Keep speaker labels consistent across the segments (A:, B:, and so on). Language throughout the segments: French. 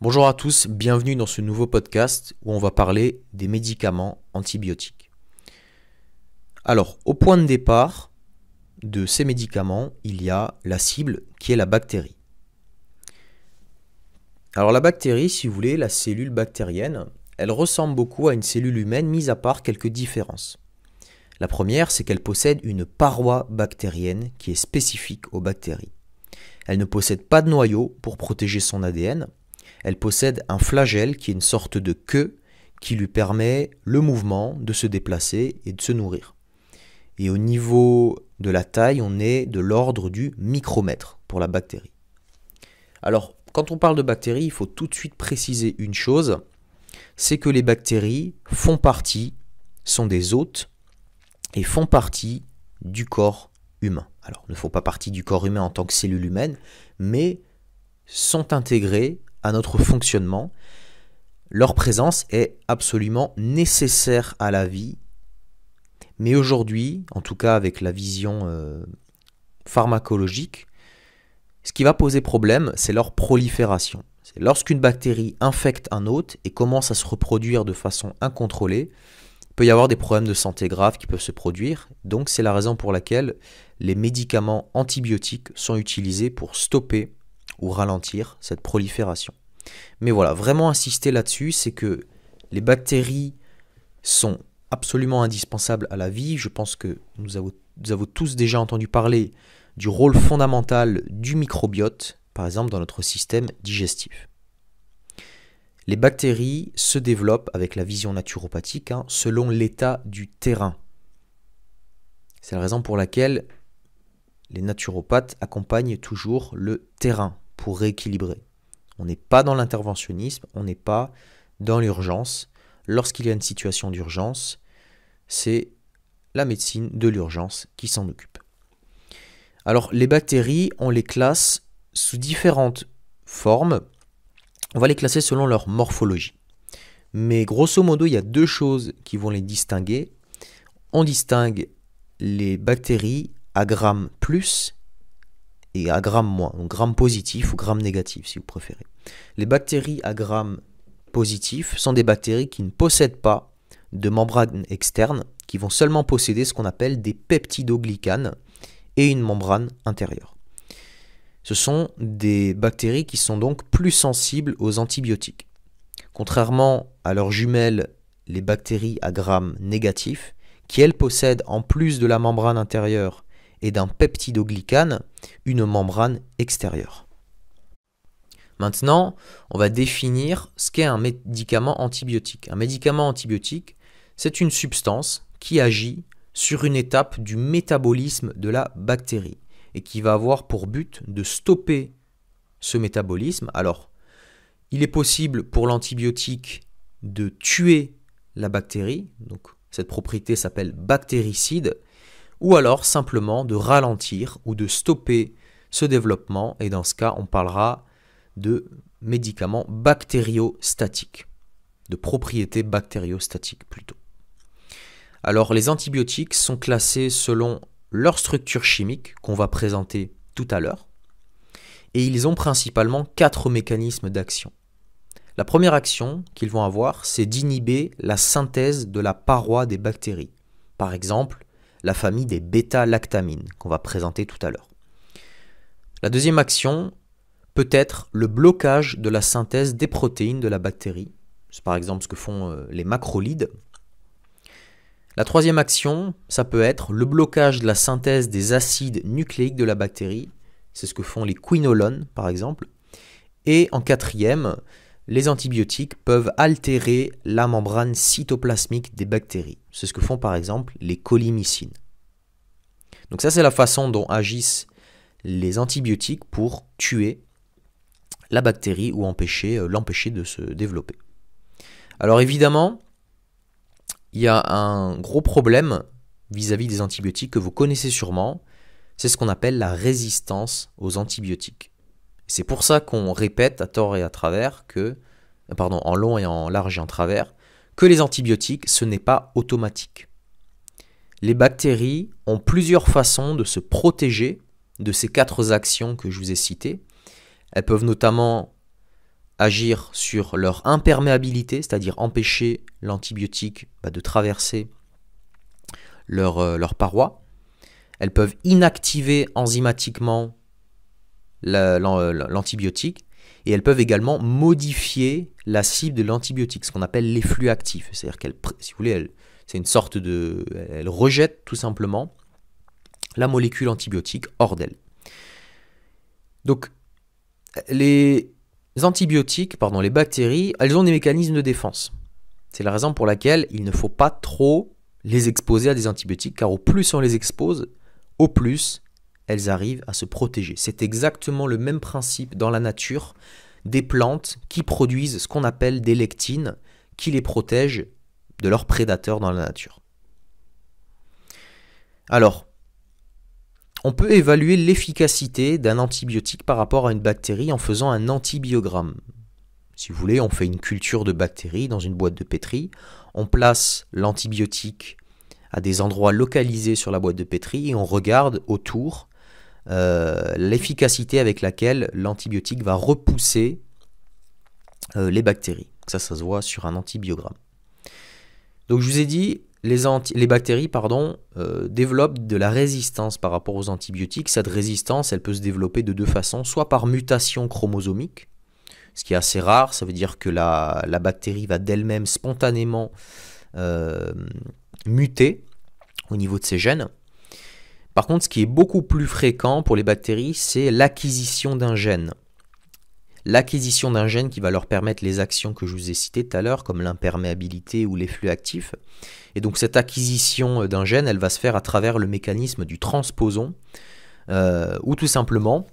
A: Bonjour à tous, bienvenue dans ce nouveau podcast où on va parler des médicaments antibiotiques. Alors, au point de départ de ces médicaments, il y a la cible qui est la bactérie. Alors la bactérie, si vous voulez, la cellule bactérienne, elle ressemble beaucoup à une cellule humaine, mis à part quelques différences. La première, c'est qu'elle possède une paroi bactérienne qui est spécifique aux bactéries. Elle ne possède pas de noyau pour protéger son ADN, elle possède un flagelle qui est une sorte de queue qui lui permet le mouvement de se déplacer et de se nourrir. Et au niveau de la taille, on est de l'ordre du micromètre pour la bactérie. Alors, quand on parle de bactéries, il faut tout de suite préciser une chose, c'est que les bactéries font partie, sont des hôtes, et font partie du corps humain. Alors, ne font pas partie du corps humain en tant que cellule humaine, mais sont intégrées à notre fonctionnement. Leur présence est absolument nécessaire à la vie. Mais aujourd'hui, en tout cas avec la vision euh, pharmacologique, ce qui va poser problème, c'est leur prolifération. lorsqu'une bactérie infecte un hôte et commence à se reproduire de façon incontrôlée, peut y avoir des problèmes de santé graves qui peuvent se produire. Donc c'est la raison pour laquelle les médicaments antibiotiques sont utilisés pour stopper ou ralentir cette prolifération. Mais voilà, vraiment insister là-dessus, c'est que les bactéries sont absolument indispensables à la vie. Je pense que nous avons, tous déjà entendu parler du rôle fondamental du microbiote, par exemple dans notre système digestif. Les bactéries se développent avec la vision naturopathique hein, selon l'état du terrain. C'est la raison pour laquelle les naturopathes accompagnent toujours le terrain pour rééquilibrer. On n'est pas dans l'interventionnisme, on n'est pas dans l'urgence. Lorsqu'il y a une situation d'urgence, c'est la médecine de l'urgence qui s'en occupe. Alors les bactéries, on les classe sous différentes formes. On va les classer selon leur morphologie. Mais grosso modo, il y a deux choses qui vont les distinguer. On distingue les bactéries à grammes plus et à grammes moins, donc gramme positif ou grammes négatif si vous préférez. Les bactéries à grammes positif sont des bactéries qui ne possèdent pas de membrane externe, qui vont seulement posséder ce qu'on appelle des peptidoglycanes et une membrane intérieure. Ce sont des bactéries qui sont donc plus sensibles aux antibiotiques. Contrairement à leurs jumelles, les bactéries à grammes négatif, qui elles possèdent en plus de la membrane intérieure et d'un peptidoglycane, une membrane extérieure. Maintenant, on va définir ce qu'est un médicament antibiotique. Un médicament antibiotique, c'est une substance qui agit sur une étape du métabolisme de la bactérie et qui va avoir pour but de stopper ce métabolisme. Alors, il est possible pour l'antibiotique de tuer la bactérie, donc cette propriété s'appelle bactéricide, ou alors simplement de ralentir ou de stopper ce développement, et dans ce cas, on parlera de médicaments bactériostatiques, de propriétés bactériostatiques plutôt. Alors les antibiotiques sont classés selon leur structure chimique qu'on va présenter tout à l'heure, et ils ont principalement quatre mécanismes d'action. La première action qu'ils vont avoir, c'est d'inhiber la synthèse de la paroi des bactéries, par exemple la famille des bêta-lactamines qu'on va présenter tout à l'heure. La deuxième action peut être le blocage de la synthèse des protéines de la bactérie. C'est par exemple ce que font euh, les macrolides. La troisième action, ça peut être le blocage de la synthèse des acides nucléiques de la bactérie. C'est ce que font les quinolones, par exemple. Et en quatrième, les antibiotiques peuvent altérer la membrane cytoplasmique des bactéries. C'est ce que font par exemple les colimicines. Donc ça c'est la façon dont agissent les antibiotiques pour tuer la bactérie ou empêcher euh, l'empêcher de se développer. Alors évidemment, il y a un gros problème vis à -vis des antibiotiques que vous connaissez sûrement, c'est ce qu'on appelle la résistance aux antibiotiques. C'est pour ça qu'on répète à tort et à travers que, pardon, en long et en large et en travers, que les antibiotiques, ce n'est pas automatique. Les bactéries ont plusieurs façons de se protéger de ces quatre actions que je vous ai citées. Elles peuvent notamment agir sur leur imperméabilité, c'est-à-dire empêcher l'antibiotique bah, de traverser leur, euh, leur paroi. Elles peuvent inactiver enzymatiquement euh, l'antibiotique et elles peuvent également modifier la cible de l'antibiotique, ce qu'on appelle les flux actifs, C'est-à-dire qu'elles, si vous voulez, c'est une sorte de, elles rejettent tout simplement la molécule antibiotique hors d'elle. Donc, les antibiotiques, pardon, les bactéries, elles ont des mécanismes de défense. C'est la raison pour laquelle il ne faut pas trop les exposer à des antibiotiques, car au plus on les expose, au plus elles arrivent à se protéger. C'est exactement le même principe dans la nature des plantes qui produisent ce qu'on appelle des lectines qui les protègent de leurs prédateurs dans la nature. Alors, on peut évaluer l'efficacité d'un antibiotique par rapport à une bactérie en faisant un antibiogramme. Si vous voulez, on fait une culture de bactéries dans une boîte de pétri, on place l'antibiotique à des endroits localisés sur la boîte de pétri et on regarde autour euh, l'efficacité avec laquelle l'antibiotique va repousser euh, les bactéries. Ça, ça se voit sur un antibiogramme. Donc je vous ai dit, les, les bactéries pardon, euh, développent de la résistance par rapport aux antibiotiques. Cette résistance, elle peut se développer de deux façons, soit par mutation chromosomique, ce qui est assez rare, ça veut dire que la, bactérie va d'elle-même spontanément muter au niveau de ses gènes. Par contre, ce qui est beaucoup plus fréquent pour les bactéries, c'est l'acquisition d'un gène. L'acquisition d'un gène qui va leur permettre les actions que je vous ai citées tout à l'heure, comme l'imperméabilité ou les flux actifs. Et donc cette acquisition euh, d'un gène, elle va se faire à travers le mécanisme du transposon, où euh, ou tout simplement,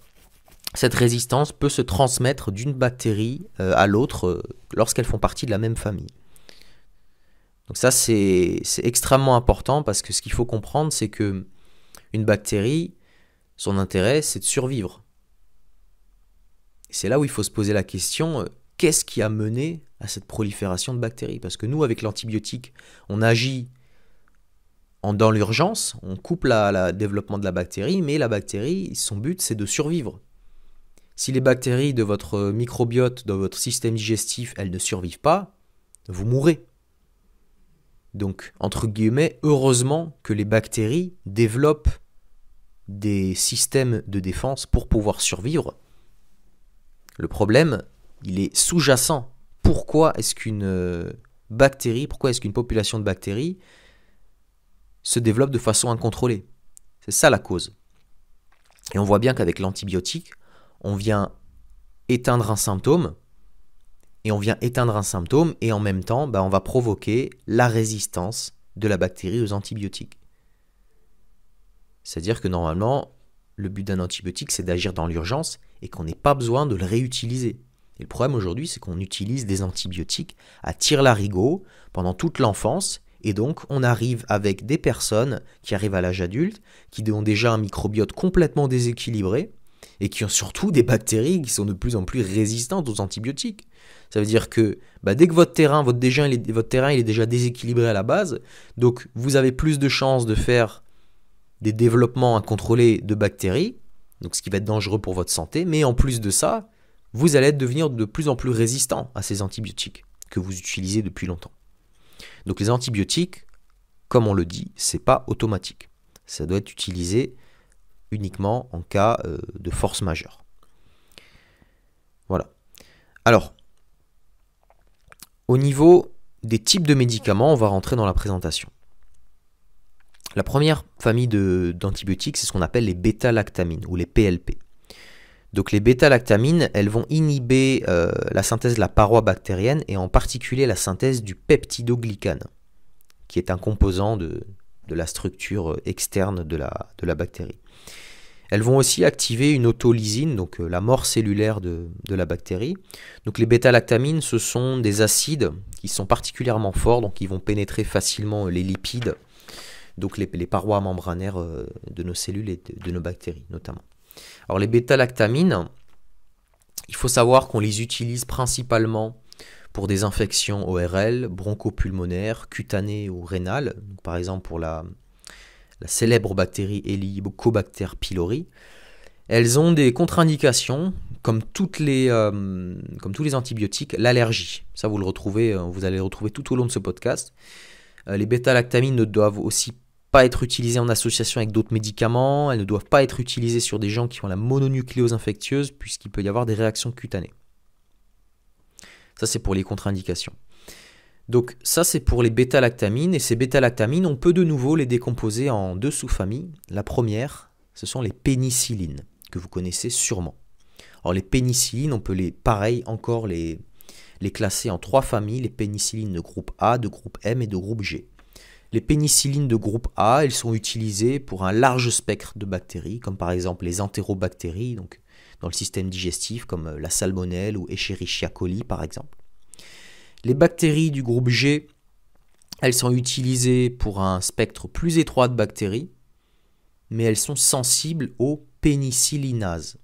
A: cette résistance peut se transmettre d'une bactérie euh, à l'autre lorsqu'elles font partie de la même famille. Donc ça, c'est extrêmement important parce que ce qu'il faut comprendre, c'est que une bactérie, son intérêt, c'est de survivre. C'est là où il faut se poser la question, euh, qu'est-ce qui a mené à cette prolifération de bactéries Parce que nous, avec l'antibiotique, on agit en, dans l'urgence, on coupe le développement de la bactérie, mais la bactérie, son but, c'est de survivre. Si les bactéries de votre microbiote, de votre système digestif, elles ne survivent pas, vous mourrez. Donc, entre guillemets, heureusement que les bactéries développent des systèmes de défense pour pouvoir survivre. Le problème, il est sous-jacent. Pourquoi est-ce qu'une euh, bactérie, pourquoi est-ce qu'une population de bactéries se développe de façon incontrôlée C'est ça la cause. Et on voit bien qu'avec l'antibiotique, on vient éteindre un symptôme, et on vient éteindre un symptôme, et en même temps, bah, on va provoquer la résistance de la bactérie aux antibiotiques. C'est-à-dire que normalement, le but d'un antibiotique, c'est d'agir dans l'urgence et qu'on n'ait pas besoin de le réutiliser. Et le problème aujourd'hui, c'est qu'on utilise des antibiotiques à tire-larigot pendant toute l'enfance. Et donc, on arrive avec des personnes qui arrivent à l'âge adulte, qui ont déjà un microbiote complètement déséquilibré et qui ont surtout des bactéries qui sont de plus en plus résistantes aux antibiotiques. Ça veut dire que bah, dès que votre terrain, votre, déjà, votre terrain est déjà déséquilibré à la base, donc vous avez plus de chances de faire des développements incontrôlés de bactéries, donc ce qui va être dangereux pour votre santé, mais en plus de ça, vous allez devenir de plus en plus résistant à ces antibiotiques que vous utilisez depuis longtemps. Donc les antibiotiques, comme on le dit, c'est pas automatique. Ça doit être utilisé uniquement en cas euh, de force majeure. Voilà. Alors, au niveau des types de médicaments, on va rentrer dans la présentation. La première famille d'antibiotiques, c'est ce qu'on appelle les bêta-lactamines ou les PLP. Donc les bêta-lactamines, elles vont inhiber euh, la synthèse de la paroi bactérienne et en particulier la synthèse du peptidoglycane, qui est un composant de, la structure euh, externe de la, bactérie. Elles vont aussi activer une autolysine, donc euh, la mort cellulaire de, la bactérie. Donc les bêta-lactamines, ce sont des acides qui sont particulièrement forts, donc ils vont pénétrer facilement les lipides donc les, parois membranaires euh, de nos cellules et de, nos bactéries notamment. Alors les bêta-lactamines, il faut savoir qu'on les utilise principalement pour des infections ORL, bronchopulmonaires, cutanées ou rénales, par exemple pour la, célèbre bactérie Helicobacter pylori. Elles ont des contre-indications, comme, euh, comme tous les antibiotiques, l'allergie. Ça, vous, le retrouvez, euh, vous allez le retrouver tout au long de ce podcast. les bêta-lactamines ne doivent aussi pas être utilisées en association avec d'autres médicaments, elles ne doivent pas être utilisées sur des gens qui ont la mononucléose infectieuse puisqu'il peut y avoir des réactions cutanées. Ça c'est pour les contre-indications. Donc ça c'est pour les bêta-lactamines et ces bêta-lactamines, on peut de nouveau les décomposer en deux sous-familles. La première, ce sont les pénicillines que vous connaissez sûrement. Alors les pénicillines, on peut les pareil encore les les classer en trois familles, les pénicillines de groupe A, de groupe M et de groupe G. Les pénicillines de groupe A, elles sont utilisées pour un large spectre de bactéries, comme par exemple les entérobactéries, donc dans le système digestif, comme euh, la salmonelle ou Escherichia coli par exemple. Les bactéries du groupe G, elles sont utilisées pour un spectre plus étroit de bactéries, mais elles sont sensibles aux pénicillinases.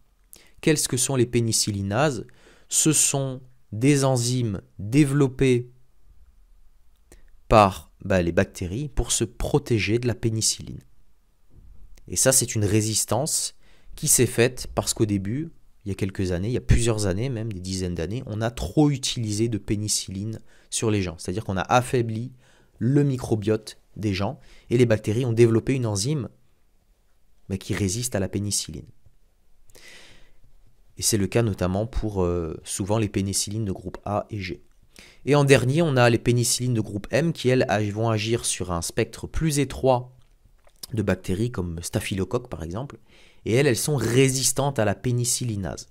A: Qu'est-ce que sont les pénicillinases Ce sont des enzymes développées par bah, les bactéries pour se protéger de la pénicilline. Et ça, c'est une résistance qui s'est faite parce qu'au début, il y a quelques années, il y a plusieurs années, même des dizaines d'années, on a trop utilisé de pénicilline sur les gens. C'est-à-dire qu'on a affaibli le microbiote des gens et les bactéries ont développé une enzyme qui résiste à la pénicilline. Et c'est le cas notamment pour euh, souvent les pénicillines de groupe A et G. Et en dernier, on a les pénicillines de groupe M qui, elles, vont agir sur un spectre plus étroit de bactéries comme staphylocoque par exemple, et elles, elles sont résistantes à la pénicillinase.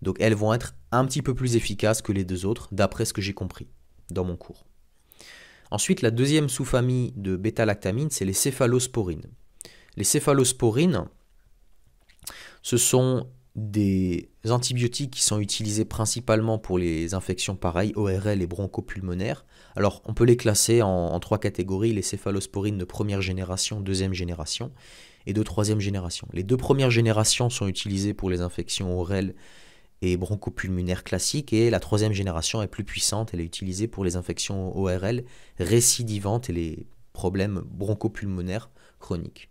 A: Donc elles vont être un petit peu plus efficaces que les deux autres, d'après ce que j'ai compris dans mon cours. Ensuite, la deuxième sous-famille de bêta c'est les céphalosporines. Les céphalosporines, ce sont des antibiotiques qui sont utilisés principalement pour les infections pareilles, ORL et bronchopulmonaires. Alors, on peut les classer en, trois catégories, les céphalosporines de première génération, deuxième génération et de troisième génération. Les deux premières générations sont utilisées pour les infections ORL et bronchopulmonaires classiques, et la troisième génération est plus puissante, elle est utilisée pour les infections ORL récidivantes et les problèmes bronchopulmonaires chroniques.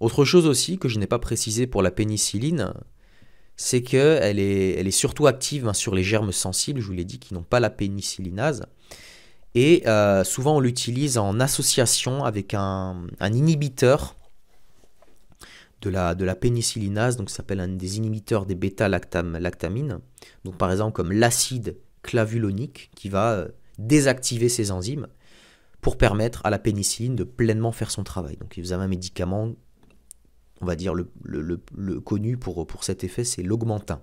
A: Autre chose aussi que je n'ai pas précisé pour la pénicilline, c'est qu'elle est, elle est surtout active hein, sur les germes sensibles, je vous l'ai dit, qui n'ont pas la pénicillinase. Et euh, souvent, on l'utilise en association avec un, inhibiteur de la, pénicillinase, donc ça s'appelle un des inhibiteurs des bêta-lactamines, donc par exemple comme l'acide clavulonique qui va euh, désactiver ces enzymes pour permettre à la pénicilline de pleinement faire son travail. Donc vous avez un médicament on va dire le, connu pour, pour cet effet, c'est l'augmentin,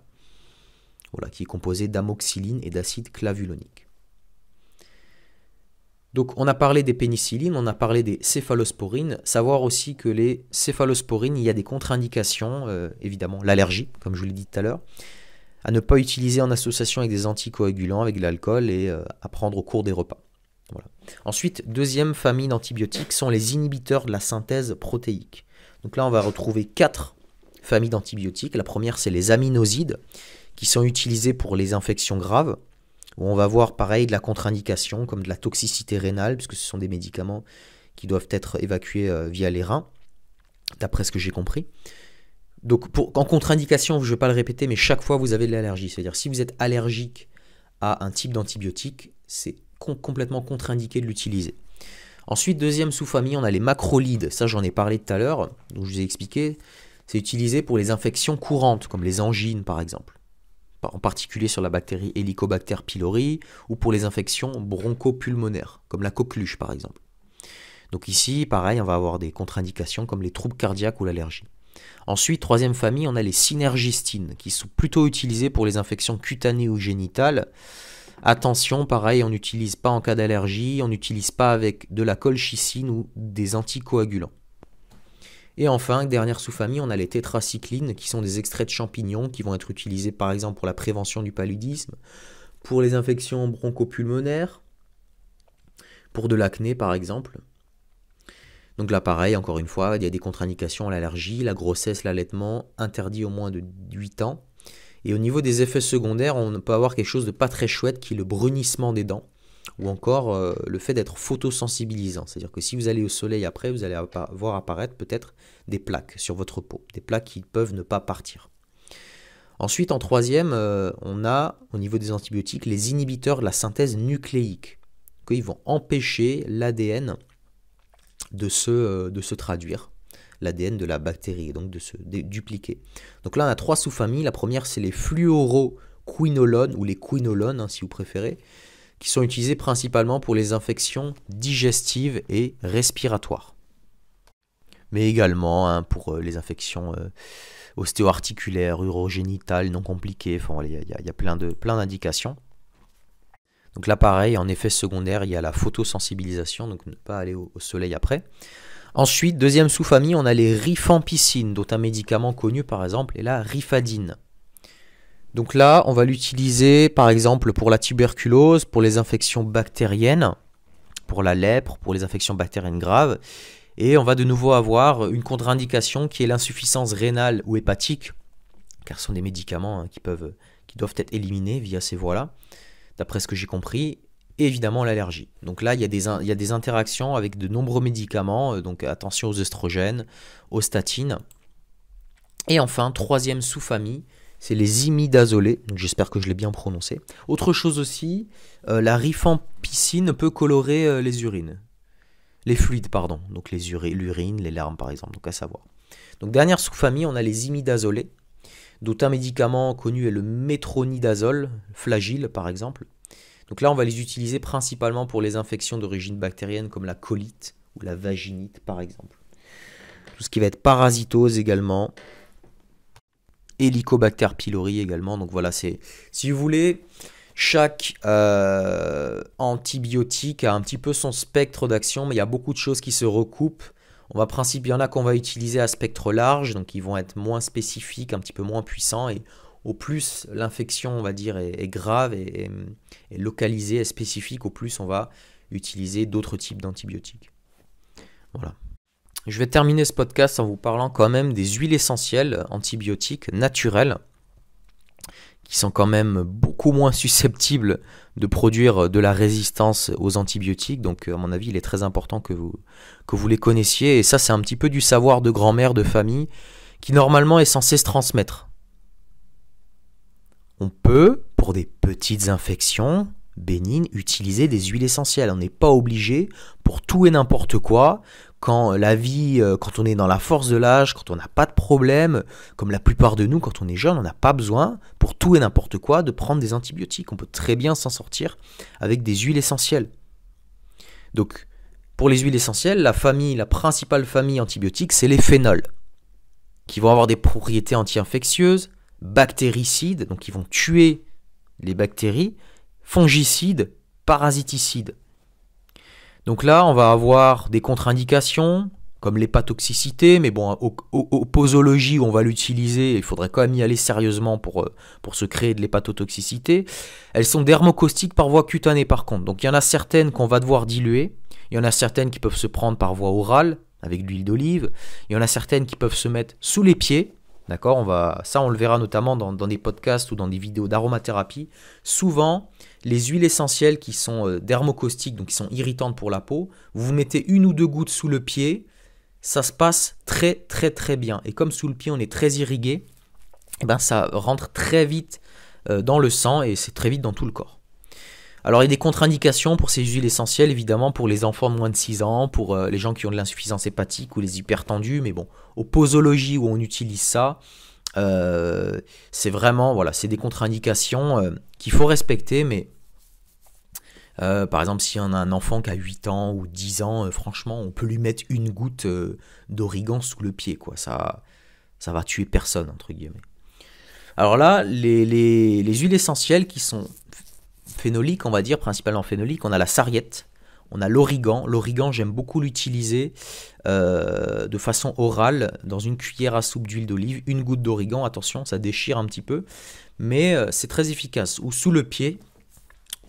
A: voilà, qui est composé d'amoxyline et d'acide clavulonique. Donc on a parlé des pénicillines, on a parlé des céphalosporines, savoir aussi que les céphalosporines, il y a des contre-indications, euh, évidemment l'allergie, comme je vous l'ai dit tout à l'heure, à ne pas utiliser en association avec des anticoagulants, avec de l'alcool et euh, à prendre au cours des repas. Ensuite, deuxième famille d'antibiotiques sont les inhibiteurs de la synthèse protéique. Donc là, on va retrouver quatre familles d'antibiotiques. La première, c'est les aminosides, qui sont utilisés pour les infections graves, où on va voir pareil de la contre-indication, comme de la toxicité rénale, puisque ce sont des médicaments qui doivent être évacués euh, via les reins, d'après ce que j'ai compris. Donc en contre-indication, je ne vais pas le répéter, mais chaque fois vous avez de l'allergie. C'est-à-dire si vous êtes allergique à un type d'antibiotique, c'est complètement contre-indiqué de l'utiliser. Ensuite, deuxième sous-famille, on a les macrolides. Ça, j'en ai parlé tout à l'heure, donc je vous ai expliqué. C'est utilisé pour les infections courantes, comme les angines par exemple, en particulier sur la bactérie Helicobacter pylori, ou pour les infections bronchopulmonaires, comme la coqueluche par exemple. Donc ici, pareil, on va avoir des contre-indications comme les troubles cardiaques ou l'allergie. Ensuite, troisième famille, on a les synergistines, qui sont plutôt utilisées pour les infections cutanées ou génitales, Attention, pareil, on n'utilise pas en cas d'allergie, on n'utilise pas avec de la colchicine ou des anticoagulants. Et enfin, dernière sous-famille, on a les tétracyclines, qui sont des extraits de champignons qui vont être utilisés par exemple pour la prévention du paludisme, pour les infections bronchopulmonaires, pour de l'acné par exemple. Donc là pareil, encore une fois, il y a des contre-indications à l'allergie, la grossesse, l'allaitement, interdit au moins de 8 ans, et au niveau des effets secondaires, on peut avoir quelque chose de pas très chouette qui est le brunissement des dents ou encore euh, le fait d'être photosensibilisant. C'est-à-dire que si vous allez au soleil après, vous allez voir apparaître peut-être des plaques sur votre peau, des plaques qui peuvent ne pas partir. Ensuite, en troisième, euh, on a au niveau des antibiotiques les inhibiteurs de la synthèse nucléique. Ils vont empêcher l'ADN de, euh, de se traduire l'ADN de la bactérie et donc de se dupliquer. Donc là, on a trois sous-familles. La première, c'est les fluoroquinolones ou les quinolones, hein, si vous préférez, qui sont utilisés principalement pour les infections digestives et respiratoires. Mais également hein, pour euh, les infections ostéo euh, ostéoarticulaires, urogénitales, non compliquées. il y, a plein d'indications. donc là, pareil, en effet secondaire, il y a la photosensibilisation, donc ne pas aller au, soleil après. Ensuite, deuxième sous-famille, on a les rifampicines, dont un médicament connu par exemple est la rifadine. Donc là, on va l'utiliser par exemple pour la tuberculose, pour les infections bactériennes, pour la lèpre, pour les infections bactériennes graves. Et on va de nouveau avoir une contre-indication qui est l'insuffisance rénale ou hépatique, car ce sont des médicaments hein, qui, peuvent, qui doivent être éliminés via ces voies-là, d'après ce que j'ai compris et évidemment l'allergie. Donc là, il y, a des, interactions avec de nombreux médicaments, euh, donc attention aux estrogènes aux statines. Et enfin, troisième sous-famille, c'est les imidazolés, j'espère que je l'ai bien prononcé. Autre chose aussi, euh, la rifampicine peut colorer euh, les urines. Les fluides, pardon, donc les l'urine, les larmes par exemple, donc à savoir. Donc dernière sous-famille, on a les imidazolés, dont un médicament connu est le métronidazole, flagile par exemple. Donc là, on va les utiliser principalement pour les infections d'origine bactérienne comme la colite ou la vaginite par exemple. Tout ce qui va être parasitose également. Helicobacter pylori également. Donc voilà, c'est si vous voulez, chaque euh, antibiotique a un petit peu son spectre d'action, mais il y a beaucoup de choses qui se recoupent. On va principe, il y en a qu'on va utiliser à spectre large, donc ils vont être moins spécifiques, un petit peu moins puissants, et au plus l'infection, on va dire, est, grave et localisée, est spécifique, au plus on va utiliser d'autres types d'antibiotiques. Voilà. Je vais terminer ce podcast en vous parlant quand même des huiles essentielles antibiotiques naturelles qui sont quand même beaucoup moins susceptibles de produire de la résistance aux antibiotiques. Donc à mon avis, il est très important que vous, que vous les connaissiez. Et ça, c'est un petit peu du savoir de grand-mère, de famille, qui normalement est censé se transmettre. On peut, pour des petites infections bénignes, utiliser des huiles essentielles. On n'est pas obligé, pour tout et n'importe quoi, quand la vie, euh, quand on est dans la force de l'âge, quand on n'a pas de problème, comme la plupart de nous, quand on est jeune, on n'a pas besoin, pour tout et n'importe quoi, de prendre des antibiotiques. On peut très bien s'en sortir avec des huiles essentielles. Donc, pour les huiles essentielles, la famille, la principale famille antibiotique, c'est les phénols, qui vont avoir des propriétés anti-infectieuses, bactéricides, donc qui vont tuer les bactéries, fongicides, parasiticides. Donc là, on va avoir des contre-indications, comme l'hépatoxicité, mais bon, aux, posologies où on va l'utiliser, il faudrait quand même y aller sérieusement pour, euh, pour se créer de l'hépatotoxicité. Elles sont dermocaustiques par voie cutanée par contre. Donc il y en a certaines qu'on va devoir diluer, il y en a certaines qui peuvent se prendre par voie orale, avec l'huile d'olive, il y en a certaines qui peuvent se mettre sous les pieds, D'accord on va, Ça, on le verra notamment dans, des podcasts ou dans des vidéos d'aromathérapie. Souvent, les huiles essentielles qui sont euh, dermocaustiques, donc qui sont irritantes pour la peau, vous mettez une ou deux gouttes sous le pied, ça se passe très très très bien. Et comme sous le pied, on est très irrigué, eh ben, ça rentre très vite euh, dans le sang et c'est très vite dans tout le corps. Alors il y a des contre-indications pour ces huiles essentielles, évidemment, pour les enfants de moins de 6 ans, pour euh, les gens qui ont de l'insuffisance hépatique ou les hypertendus, mais bon, aux posologies où on utilise ça, euh, c'est vraiment, voilà, c'est des contre-indications euh, qu'il faut respecter, mais par exemple, si on a un enfant qui a 8 ans ou 10 ans, franchement, on peut lui mettre une goutte d'origan sous le pied, quoi. Ça, ça va tuer personne, entre guillemets. Alors là, les huiles essentielles qui sont Phénolique, on va dire, principalement phénolique, On a la sarriette, on a l'origan. L'origan, j'aime beaucoup l'utiliser euh, de façon orale dans une cuillère à soupe d'huile d'olive. Une goutte d'origan, attention, ça déchire un petit peu, mais euh, c'est très efficace. Ou sous le pied,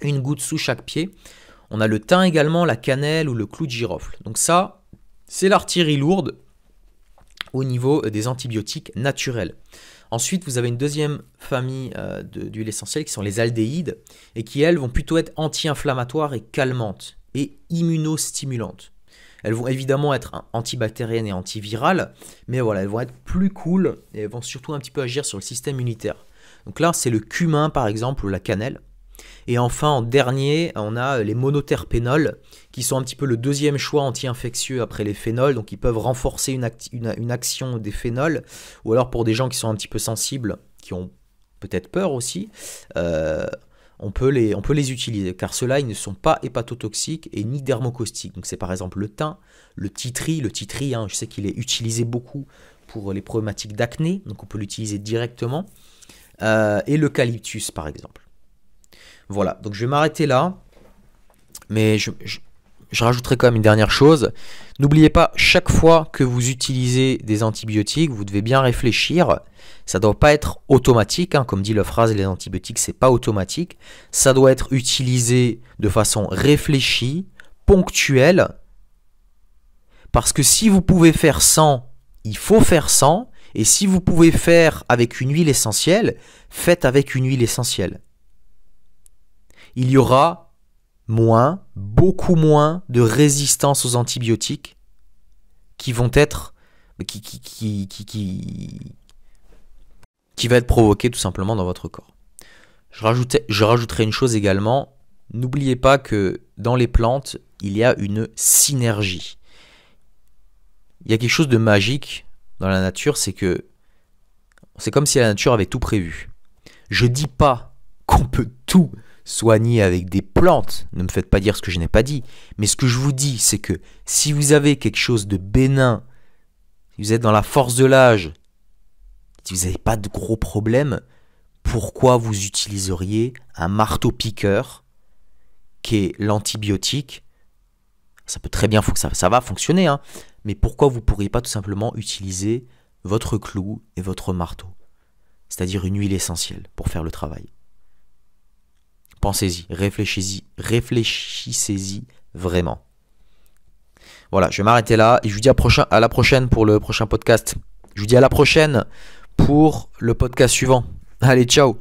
A: une goutte sous chaque pied. On a le thym également, la cannelle ou le clou de girofle. Donc ça, c'est l'artillerie lourde au niveau euh, des antibiotiques naturels. Ensuite, vous avez une deuxième famille euh, d'huiles essentielles qui sont les aldéhydes et qui, elles, vont plutôt être anti-inflammatoires et calmantes et immunostimulantes. Elles vont évidemment être antibactériennes et antivirales, mais voilà, elles vont être plus cool et elles vont surtout un petit peu agir sur le système immunitaire. Donc là, c'est le cumin par exemple ou la cannelle. Et enfin, en dernier, on a les monoterpénols, qui sont un petit peu le deuxième choix anti-infectieux après les phénols, donc ils peuvent renforcer une, action des phénols, ou alors pour des gens qui sont un petit peu sensibles, qui ont peut-être peur aussi, euh, on, peut les, utiliser, car ceux-là, ils ne sont pas hépatotoxiques et ni dermocaustiques. Donc c'est par exemple le thym, le titri, le titri, hein, je sais qu'il est utilisé beaucoup pour les problématiques d'acné, donc on peut l'utiliser directement, euh, et l'eucalyptus par exemple. Voilà, donc je vais m'arrêter là. Mais je, rajouterai quand même une dernière chose. N'oubliez pas, chaque fois que vous utilisez des antibiotiques, vous devez bien réfléchir. Ça ne doit pas être automatique. Hein. Comme dit la phrase, les antibiotiques, c'est pas automatique. Ça doit être utilisé de façon réfléchie, ponctuelle. Parce que si vous pouvez faire sans, il faut faire sans, Et si vous pouvez faire avec une huile essentielle, faites avec une huile essentielle il y aura moins, beaucoup moins de résistance aux antibiotiques qui vont être. qui, qui, qui, va être provoqué tout simplement dans votre corps. Je, je rajouterai une chose également. N'oubliez pas que dans les plantes, il y a une synergie. Il y a quelque chose de magique dans la nature, c'est que c'est comme si la nature avait tout prévu. Je ne dis pas qu'on peut tout soigner avec des plantes, ne me faites pas dire ce que je n'ai pas dit, mais ce que je vous dis, c'est que si vous avez quelque chose de bénin, si vous êtes dans la force de l'âge, si vous n'avez pas de gros problèmes, pourquoi vous utiliseriez un marteau-piqueur qui est l'antibiotique Ça peut très bien, que ça, ça va fonctionner, hein, mais pourquoi vous ne pourriez pas tout simplement utiliser votre clou et votre marteau, c'est-à-dire une huile essentielle pour faire le travail Pensez-y, réfléchissez-y, réfléchissez-y vraiment. Voilà, je vais m'arrêter là et je vous dis à, à la prochaine pour le prochain podcast. Je vous dis à la prochaine pour le podcast suivant. Allez, ciao